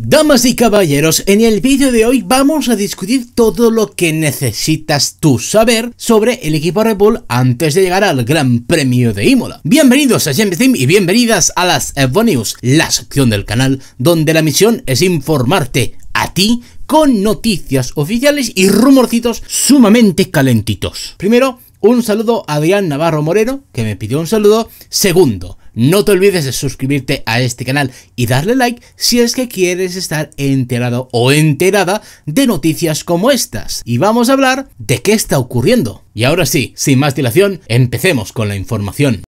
Damas y caballeros, en el vídeo de hoy vamos a discutir todo lo que necesitas tú saber sobre el equipo Red Bull antes de llegar al Gran Premio de Imola. Bienvenidos a James y bienvenidas a las Evo News, la sección del canal donde la misión es informarte a ti con noticias oficiales y rumorcitos sumamente calentitos. Primero, un saludo a Adrián Navarro Moreno, que me pidió un saludo. Segundo, no te olvides de suscribirte a este canal y darle like si es que quieres estar enterado o enterada de noticias como estas. Y vamos a hablar de qué está ocurriendo. Y ahora sí, sin más dilación, empecemos con la información.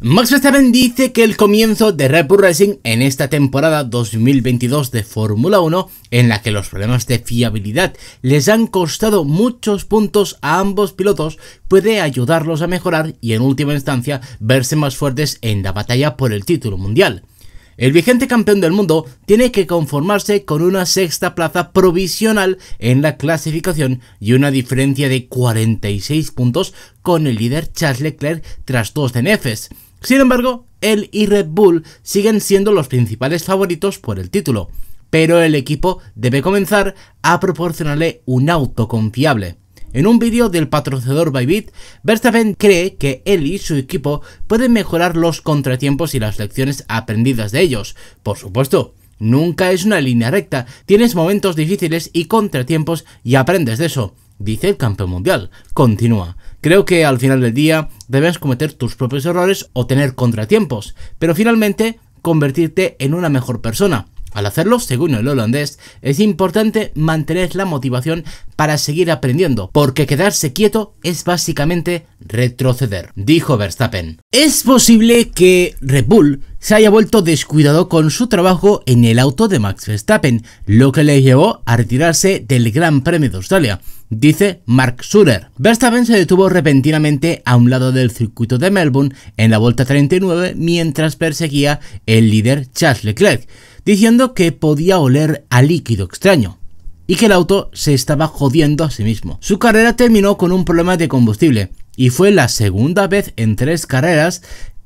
Max Verstappen dice que el comienzo de Red Bull Racing en esta temporada 2022 de Fórmula 1, en la que los problemas de fiabilidad les han costado muchos puntos a ambos pilotos, puede ayudarlos a mejorar y en última instancia verse más fuertes en la batalla por el título mundial. El vigente campeón del mundo tiene que conformarse con una sexta plaza provisional en la clasificación y una diferencia de 46 puntos con el líder Charles Leclerc tras dos DNFs. Sin embargo, él y Red Bull siguen siendo los principales favoritos por el título, pero el equipo debe comenzar a proporcionarle un auto confiable. En un vídeo del patrocinador Bybit, Verstappen cree que él y su equipo pueden mejorar los contratiempos y las lecciones aprendidas de ellos. Por supuesto, nunca es una línea recta, tienes momentos difíciles y contratiempos y aprendes de eso, dice el campeón mundial. Continúa. Creo que al final del día debes cometer tus propios errores o tener contratiempos, pero finalmente convertirte en una mejor persona. Al hacerlo, según el holandés, es importante mantener la motivación para seguir aprendiendo, porque quedarse quieto es básicamente retroceder, dijo Verstappen. Es posible que Red Bull se haya vuelto descuidado con su trabajo en el auto de Max Verstappen, lo que le llevó a retirarse del Gran Premio de Australia dice Mark Surer. Verstappen se detuvo repentinamente a un lado del circuito de Melbourne en la vuelta 39 mientras perseguía el líder Charles Leclerc diciendo que podía oler a líquido extraño y que el auto se estaba jodiendo a sí mismo. Su carrera terminó con un problema de combustible y fue la segunda vez en tres carreras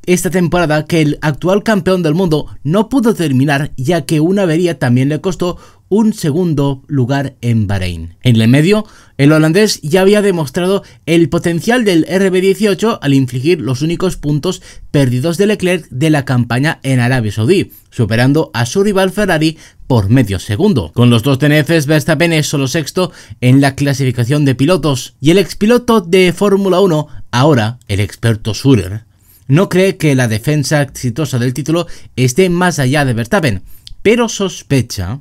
esta temporada que el actual campeón del mundo no pudo terminar ya que una avería también le costó un segundo lugar en Bahrein. En el medio, el holandés ya había demostrado el potencial del RB18 al infligir los únicos puntos perdidos de Leclerc de la campaña en Arabia Saudí, superando a su rival Ferrari por medio segundo. Con los dos TNFs, Verstappen es solo sexto en la clasificación de pilotos y el expiloto de Fórmula 1, ahora el experto Surer, no cree que la defensa exitosa del título esté más allá de Verstappen, pero sospecha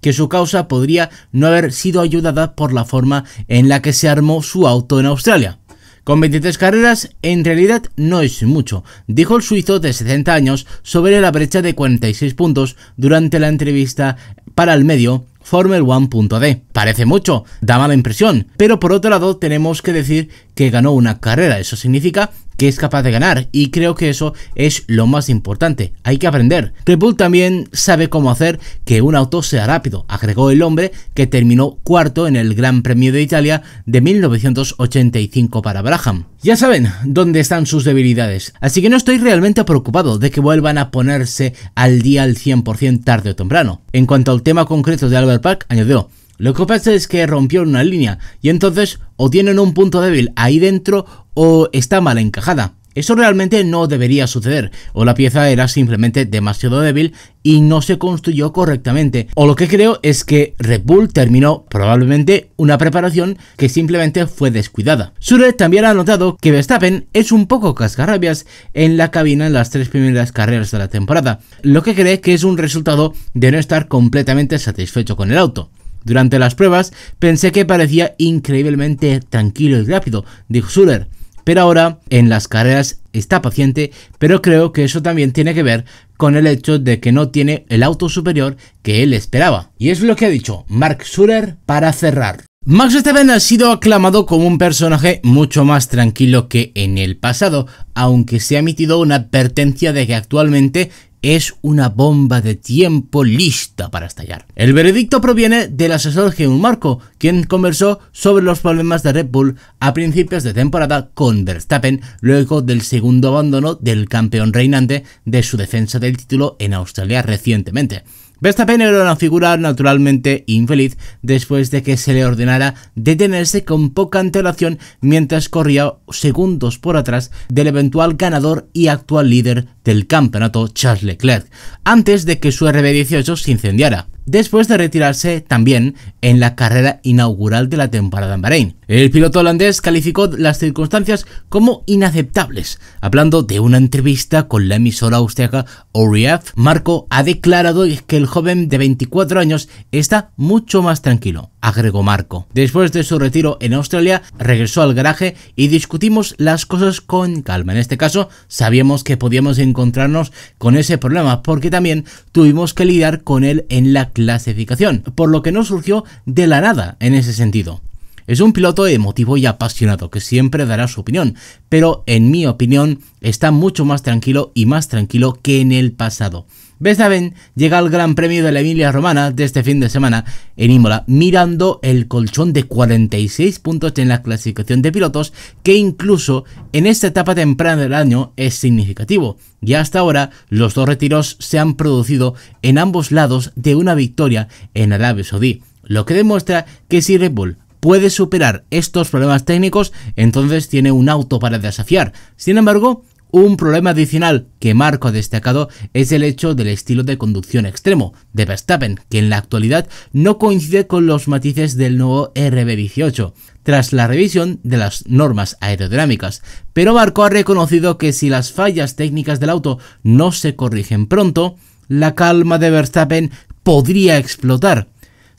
que su causa podría no haber sido ayudada por la forma en la que se armó su auto en Australia. Con 23 carreras, en realidad no es mucho, dijo el suizo de 60 años sobre la brecha de 46 puntos durante la entrevista para el medio Formel 1.d. Parece mucho, da mala impresión, pero por otro lado tenemos que decir que ganó una carrera, eso significa que es capaz de ganar y creo que eso es lo más importante, hay que aprender. Red Bull también sabe cómo hacer que un auto sea rápido, agregó el hombre que terminó cuarto en el Gran Premio de Italia de 1985 para Braham. Ya saben dónde están sus debilidades, así que no estoy realmente preocupado de que vuelvan a ponerse al día al 100% tarde o temprano. En cuanto al tema concreto de Albert Park, añadió, lo que pasa es que rompió una línea y entonces o tienen un punto débil ahí dentro o está mal encajada. Eso realmente no debería suceder, o la pieza era simplemente demasiado débil y no se construyó correctamente. O lo que creo es que Red Bull terminó probablemente una preparación que simplemente fue descuidada. Sure también ha notado que Verstappen es un poco cascarrabias en la cabina en las tres primeras carreras de la temporada, lo que cree que es un resultado de no estar completamente satisfecho con el auto. Durante las pruebas pensé que parecía increíblemente tranquilo y rápido, dijo Schuller. Pero ahora, en las carreras, está paciente, pero creo que eso también tiene que ver con el hecho de que no tiene el auto superior que él esperaba. Y es lo que ha dicho Mark Schuller para cerrar. Max Verstappen ha sido aclamado como un personaje mucho más tranquilo que en el pasado, aunque se ha emitido una advertencia de que actualmente es una bomba de tiempo lista para estallar. El veredicto proviene del asesor un Marco, quien conversó sobre los problemas de Red Bull a principios de temporada con Verstappen luego del segundo abandono del campeón reinante de su defensa del título en Australia recientemente. Verstappen era una figura naturalmente infeliz después de que se le ordenara detenerse con poca antelación mientras corría segundos por atrás del eventual ganador y actual líder del campeonato Charles Leclerc, antes de que su RB18 se incendiara después de retirarse también en la carrera inaugural de la temporada en Bahrein. El piloto holandés calificó las circunstancias como inaceptables. Hablando de una entrevista con la emisora austriaca ORIF Marco ha declarado que el joven de 24 años está mucho más tranquilo agregó Marco. Después de su retiro en Australia, regresó al garaje y discutimos las cosas con calma. En este caso, sabíamos que podíamos encontrarnos con ese problema porque también tuvimos que lidiar con él en la clasificación, por lo que no surgió de la nada en ese sentido. Es un piloto emotivo y apasionado que siempre dará su opinión, pero en mi opinión está mucho más tranquilo y más tranquilo que en el pasado. Verstappen llega al Gran Premio de la Emilia Romana de este fin de semana en Imola, mirando el colchón de 46 puntos en la clasificación de pilotos, que incluso en esta etapa temprana del año es significativo. Y hasta ahora, los dos retiros se han producido en ambos lados de una victoria en Arabia Saudí, lo que demuestra que si Red Bull puede superar estos problemas técnicos, entonces tiene un auto para desafiar. Sin embargo, un problema adicional que Marco ha destacado es el hecho del estilo de conducción extremo de Verstappen, que en la actualidad no coincide con los matices del nuevo RB18, tras la revisión de las normas aerodinámicas. Pero Marco ha reconocido que si las fallas técnicas del auto no se corrigen pronto, la calma de Verstappen podría explotar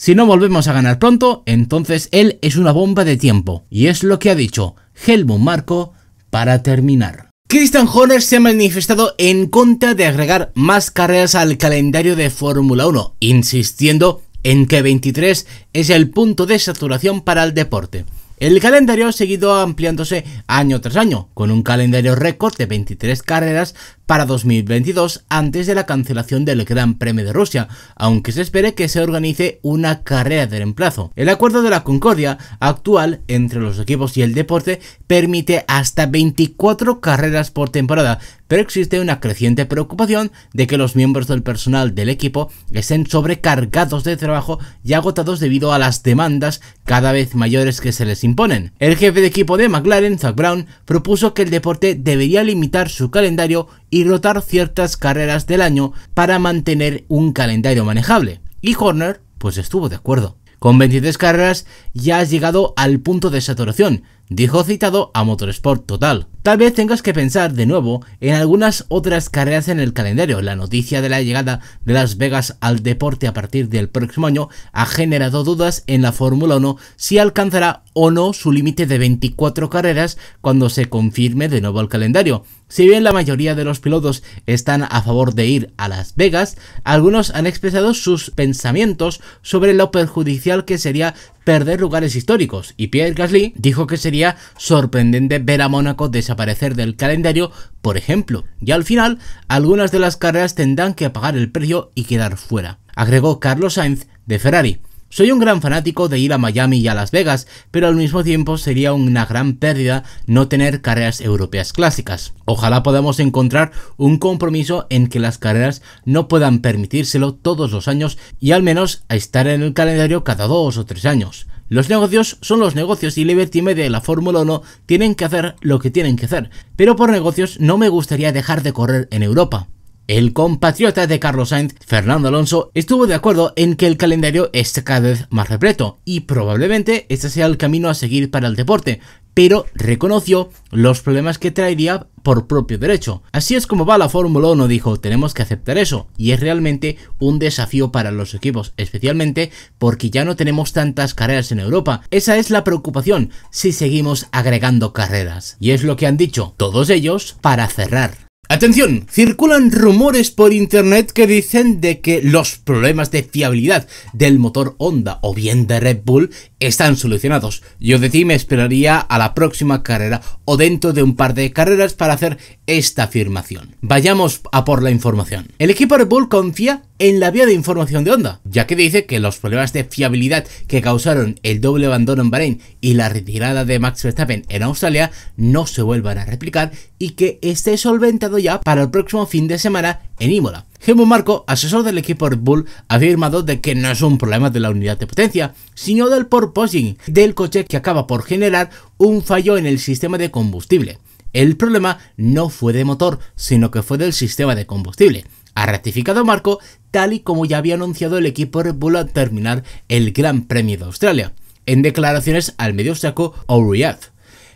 si no volvemos a ganar pronto, entonces él es una bomba de tiempo. Y es lo que ha dicho Helmut Marco para terminar. Christian Horner se ha manifestado en contra de agregar más carreras al calendario de Fórmula 1, insistiendo en que 23 es el punto de saturación para el deporte. El calendario ha seguido ampliándose año tras año, con un calendario récord de 23 carreras para 2022 antes de la cancelación del Gran Premio de Rusia, aunque se espere que se organice una carrera de reemplazo. El acuerdo de la Concordia actual entre los equipos y el deporte permite hasta 24 carreras por temporada, pero existe una creciente preocupación de que los miembros del personal del equipo estén sobrecargados de trabajo y agotados debido a las demandas cada vez mayores que se les imponen. El jefe de equipo de McLaren, Zach Brown, propuso que el deporte debería limitar su calendario y rotar ciertas carreras del año para mantener un calendario manejable. Y Horner, pues estuvo de acuerdo. Con 23 carreras ya has llegado al punto de saturación, dijo citado a Motorsport Total. Tal vez tengas que pensar de nuevo en algunas otras carreras en el calendario. La noticia de la llegada de Las Vegas al deporte a partir del próximo año ha generado dudas en la Fórmula 1 si alcanzará o no su límite de 24 carreras cuando se confirme de nuevo el calendario. Si bien la mayoría de los pilotos están a favor de ir a Las Vegas, algunos han expresado sus pensamientos sobre lo perjudicial que sería perder lugares históricos y Pierre Gasly dijo que sería sorprendente ver a Mónaco desaparecer del calendario, por ejemplo, y al final algunas de las carreras tendrán que pagar el precio y quedar fuera, agregó Carlos Sainz de Ferrari. Soy un gran fanático de ir a Miami y a Las Vegas, pero al mismo tiempo sería una gran pérdida no tener carreras europeas clásicas. Ojalá podamos encontrar un compromiso en que las carreras no puedan permitírselo todos los años y al menos a estar en el calendario cada dos o tres años. Los negocios son los negocios y Liberty Media de la Fórmula 1 tienen que hacer lo que tienen que hacer, pero por negocios no me gustaría dejar de correr en Europa. El compatriota de Carlos Sainz, Fernando Alonso, estuvo de acuerdo en que el calendario es cada vez más repleto y probablemente este sea el camino a seguir para el deporte, pero reconoció los problemas que traería por propio derecho. Así es como va la Fórmula 1, dijo, tenemos que aceptar eso, y es realmente un desafío para los equipos, especialmente porque ya no tenemos tantas carreras en Europa. Esa es la preocupación si seguimos agregando carreras. Y es lo que han dicho todos ellos para cerrar. Atención, circulan rumores por internet que dicen de que los problemas de fiabilidad del motor Honda o bien de Red Bull están solucionados. Yo de ti me esperaría a la próxima carrera o dentro de un par de carreras para hacer esta afirmación. Vayamos a por la información. El equipo Red Bull confía en la vía de información de Honda, ya que dice que los problemas de fiabilidad que causaron el doble abandono en Bahrein y la retirada de Max Verstappen en Australia no se vuelvan a replicar y que esté solventado ya para el próximo fin de semana en Imola. Helmut Marco, asesor del equipo Red Bull, ha afirmado de que no es un problema de la unidad de potencia, sino del porpoising del coche que acaba por generar un fallo en el sistema de combustible. El problema no fue de motor, sino que fue del sistema de combustible ha ratificado Marco tal y como ya había anunciado el equipo Red Bull al terminar el Gran Premio de Australia, en declaraciones al medio saco O'Riad.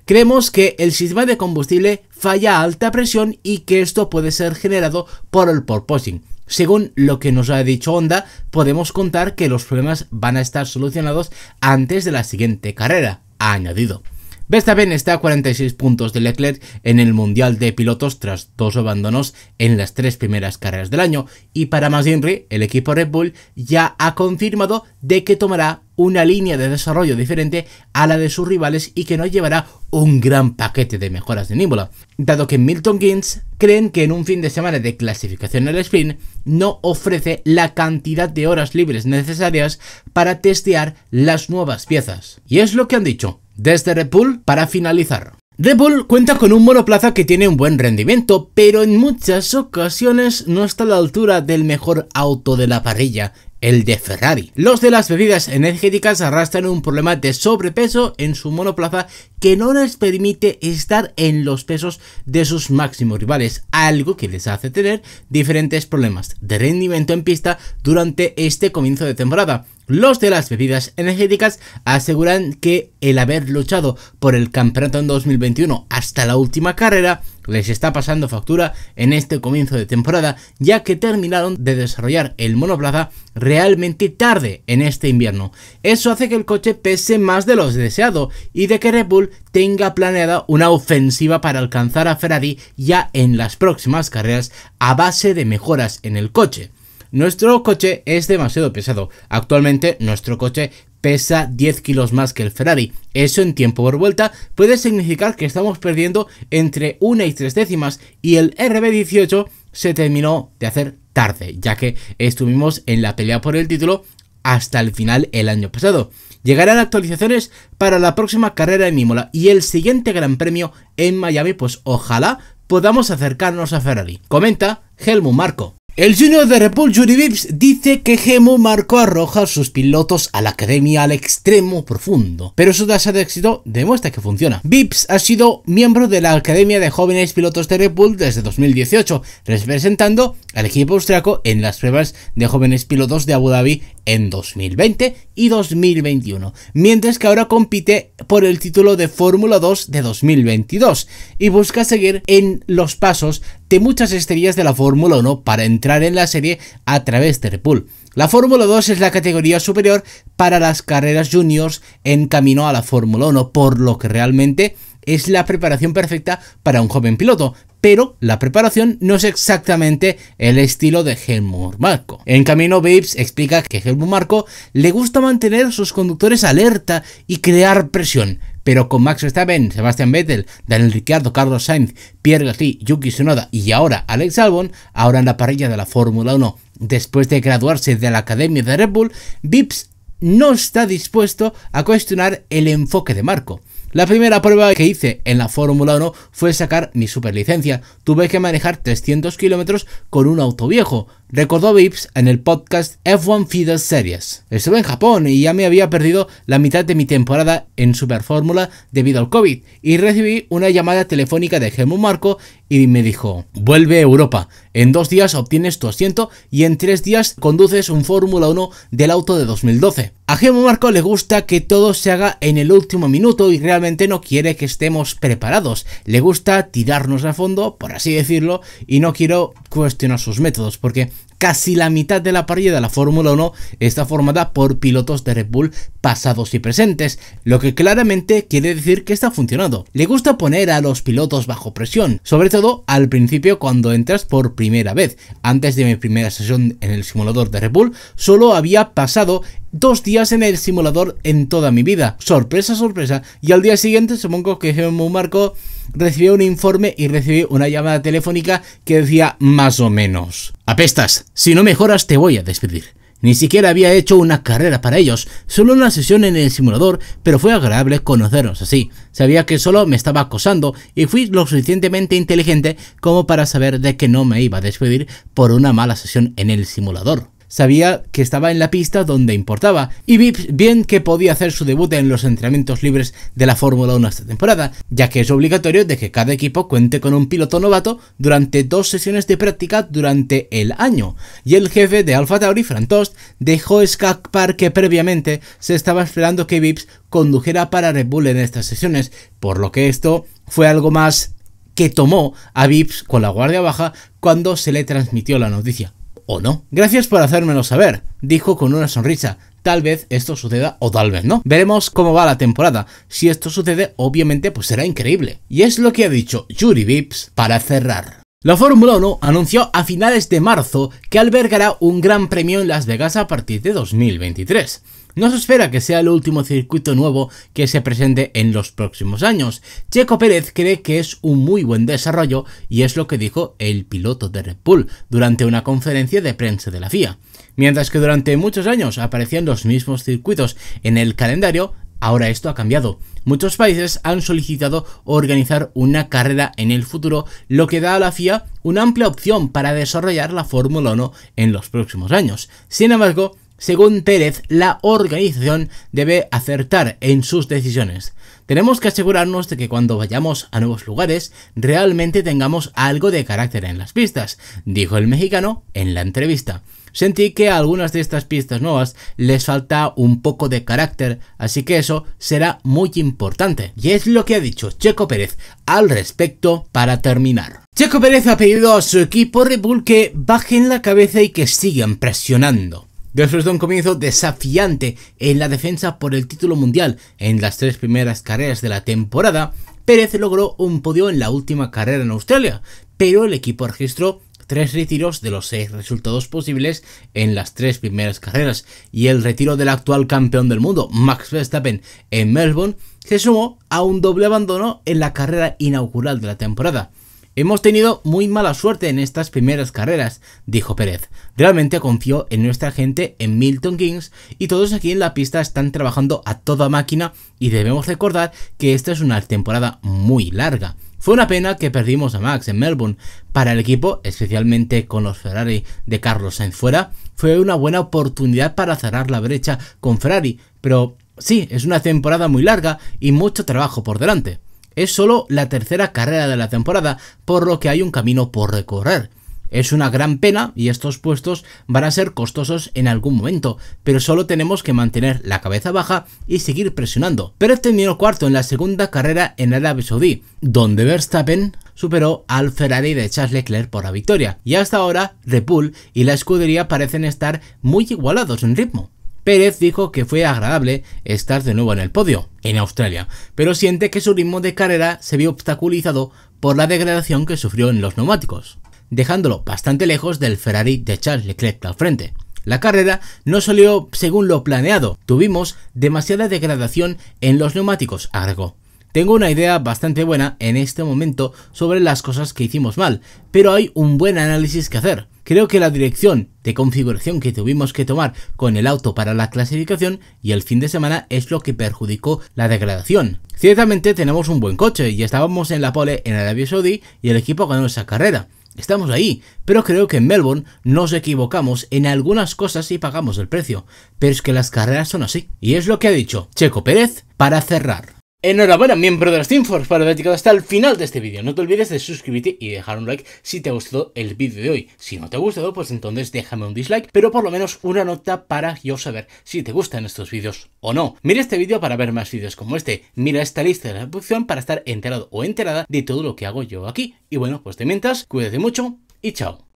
Creemos que el sistema de combustible falla a alta presión y que esto puede ser generado por el porpoising. Según lo que nos ha dicho Honda, podemos contar que los problemas van a estar solucionados antes de la siguiente carrera, ha añadido. Ben está a 46 puntos de Leclerc en el Mundial de Pilotos tras dos abandonos en las tres primeras carreras del año y para más Henry, el equipo Red Bull ya ha confirmado de que tomará una línea de desarrollo diferente a la de sus rivales y que no llevará un gran paquete de mejoras de Níbola, dado que Milton Keynes creen que en un fin de semana de clasificación al sprint no ofrece la cantidad de horas libres necesarias para testear las nuevas piezas. Y es lo que han dicho, desde Red Bull para finalizar. Red Bull cuenta con un monoplaza que tiene un buen rendimiento, pero en muchas ocasiones no está a la altura del mejor auto de la parrilla, el de Ferrari. Los de las bebidas energéticas arrastran un problema de sobrepeso en su monoplaza que no les permite estar en los pesos de sus máximos rivales, algo que les hace tener diferentes problemas de rendimiento en pista durante este comienzo de temporada. Los de las bebidas energéticas aseguran que el haber luchado por el campeonato en 2021 hasta la última carrera les está pasando factura en este comienzo de temporada, ya que terminaron de desarrollar el monoplaza realmente tarde en este invierno. Eso hace que el coche pese más de lo deseado y de que Red Bull tenga planeada una ofensiva para alcanzar a Ferrari ya en las próximas carreras a base de mejoras en el coche. Nuestro coche es demasiado pesado. Actualmente nuestro coche pesa 10 kilos más que el Ferrari. Eso en tiempo por vuelta puede significar que estamos perdiendo entre 1 y 3 décimas y el RB18 se terminó de hacer tarde, ya que estuvimos en la pelea por el título hasta el final el año pasado. Llegarán actualizaciones para la próxima carrera en Imola y el siguiente Gran Premio en Miami, pues ojalá podamos acercarnos a Ferrari. Comenta Helmut Marco. El junior de Repul Vips, dice que Gemo marcó a Rojas sus pilotos a la academia al extremo profundo, pero su tasa de éxito demuestra que funciona. Vips ha sido miembro de la Academia de Jóvenes Pilotos de Repul desde 2018, representando al equipo austriaco en las pruebas de jóvenes pilotos de Abu Dhabi en 2020 y 2021, mientras que ahora compite por el título de Fórmula 2 de 2022 y busca seguir en los pasos de muchas estrellas de la Fórmula 1 para entrar en la serie a través de Red Bull. La Fórmula 2 es la categoría superior para las carreras juniors en camino a la Fórmula 1, por lo que realmente es la preparación perfecta para un joven piloto, pero la preparación no es exactamente el estilo de Helmut Marco. En camino, Vips explica que Helmut Marco le gusta mantener a sus conductores alerta y crear presión, pero con Max Verstappen, Sebastian Vettel, Daniel Ricciardo, Carlos Sainz, Pierre Gasly, Yuki Tsunoda y ahora Alex Albon, ahora en la parrilla de la Fórmula 1, después de graduarse de la Academia de Red Bull, Vips no está dispuesto a cuestionar el enfoque de Marco. La primera prueba que hice en la Fórmula 1 fue sacar mi superlicencia. Tuve que manejar 300 kilómetros con un auto viejo recordó Vips en el podcast F1 Feeder Series. Estuve en Japón y ya me había perdido la mitad de mi temporada en Super Fórmula debido al COVID y recibí una llamada telefónica de Gemu Marco y me dijo, vuelve a Europa, en dos días obtienes tu asiento y en tres días conduces un Fórmula 1 del auto de 2012. A Gemu Marco le gusta que todo se haga en el último minuto y realmente no quiere que estemos preparados, le gusta tirarnos a fondo, por así decirlo, y no quiero cuestionar sus métodos porque Casi la mitad de la parrilla de la Fórmula 1 está formada por pilotos de Red Bull pasados y presentes, lo que claramente quiere decir que está funcionando. Le gusta poner a los pilotos bajo presión, sobre todo al principio cuando entras por primera vez. Antes de mi primera sesión en el simulador de Red Bull, solo había pasado dos días en el simulador en toda mi vida. Sorpresa, sorpresa. Y al día siguiente, supongo que un Marco recibí un informe y recibí una llamada telefónica que decía más o menos. Apestas, si no mejoras te voy a despedir. Ni siquiera había hecho una carrera para ellos, solo una sesión en el simulador, pero fue agradable conocernos así. Sabía que solo me estaba acosando y fui lo suficientemente inteligente como para saber de que no me iba a despedir por una mala sesión en el simulador sabía que estaba en la pista donde importaba, y bien que podía hacer su debut en los entrenamientos libres de la Fórmula 1 esta temporada, ya que es obligatorio de que cada equipo cuente con un piloto novato durante dos sesiones de práctica durante el año, y el jefe de Alfa Tauri, Tost, dejó escapar que previamente se estaba esperando que Vips condujera para Red Bull en estas sesiones, por lo que esto fue algo más que tomó a Vips con la guardia baja cuando se le transmitió la noticia o no. Gracias por hacérmelo saber, dijo con una sonrisa. Tal vez esto suceda o tal vez no. Veremos cómo va la temporada. Si esto sucede, obviamente pues será increíble. Y es lo que ha dicho Yuri Vips para cerrar. La Fórmula 1 anunció a finales de marzo que albergará un gran premio en Las Vegas a partir de 2023. No se espera que sea el último circuito nuevo que se presente en los próximos años. Checo Pérez cree que es un muy buen desarrollo y es lo que dijo el piloto de Red Bull durante una conferencia de prensa de la FIA. Mientras que durante muchos años aparecían los mismos circuitos en el calendario, Ahora esto ha cambiado. Muchos países han solicitado organizar una carrera en el futuro, lo que da a la FIA una amplia opción para desarrollar la Fórmula 1 en los próximos años. Sin embargo, según Pérez, la organización debe acertar en sus decisiones. Tenemos que asegurarnos de que cuando vayamos a nuevos lugares realmente tengamos algo de carácter en las pistas, dijo el mexicano en la entrevista. Sentí que a algunas de estas pistas nuevas les falta un poco de carácter, así que eso será muy importante. Y es lo que ha dicho Checo Pérez al respecto para terminar. Checo Pérez ha pedido a su equipo Red Bull que bajen la cabeza y que sigan presionando. Después de un comienzo desafiante en la defensa por el título mundial en las tres primeras carreras de la temporada, Pérez logró un podio en la última carrera en Australia, pero el equipo registró tres retiros de los seis resultados posibles en las tres primeras carreras y el retiro del actual campeón del mundo, Max Verstappen, en Melbourne, se sumó a un doble abandono en la carrera inaugural de la temporada. Hemos tenido muy mala suerte en estas primeras carreras, dijo Pérez. Realmente confío en nuestra gente en Milton Kings y todos aquí en la pista están trabajando a toda máquina y debemos recordar que esta es una temporada muy larga. Fue una pena que perdimos a Max en Melbourne. Para el equipo, especialmente con los Ferrari de Carlos Sainz fuera, fue una buena oportunidad para cerrar la brecha con Ferrari, pero sí, es una temporada muy larga y mucho trabajo por delante. Es solo la tercera carrera de la temporada, por lo que hay un camino por recorrer. Es una gran pena y estos puestos van a ser costosos en algún momento, pero solo tenemos que mantener la cabeza baja y seguir presionando. Pérez terminó cuarto en la segunda carrera en Arabia Saudí, donde Verstappen superó al Ferrari de Charles Leclerc por la victoria, y hasta ahora Red Bull y la escudería parecen estar muy igualados en ritmo. Pérez dijo que fue agradable estar de nuevo en el podio, en Australia, pero siente que su ritmo de carrera se vio obstaculizado por la degradación que sufrió en los neumáticos, dejándolo bastante lejos del Ferrari de Charles Leclerc al frente. La carrera no salió según lo planeado, tuvimos demasiada degradación en los neumáticos, agregó. Tengo una idea bastante buena en este momento sobre las cosas que hicimos mal, pero hay un buen análisis que hacer. Creo que la dirección de configuración que tuvimos que tomar con el auto para la clasificación y el fin de semana es lo que perjudicó la degradación. Ciertamente tenemos un buen coche y estábamos en la pole en Arabia Saudí y el equipo ganó esa carrera. Estamos ahí, pero creo que en Melbourne nos equivocamos en algunas cosas y pagamos el precio. Pero es que las carreras son así. Y es lo que ha dicho Checo Pérez para cerrar. Enhorabuena miembro de Team Force para haber llegado hasta el final de este vídeo. No te olvides de suscribirte y dejar un like si te ha gustado el vídeo de hoy. Si no te ha gustado, pues entonces déjame un dislike, pero por lo menos una nota para yo saber si te gustan estos vídeos o no. Mira este vídeo para ver más vídeos como este. Mira esta lista de la producción para estar enterado o enterada de todo lo que hago yo aquí. Y bueno, pues de mientras, cuídate mucho y chao.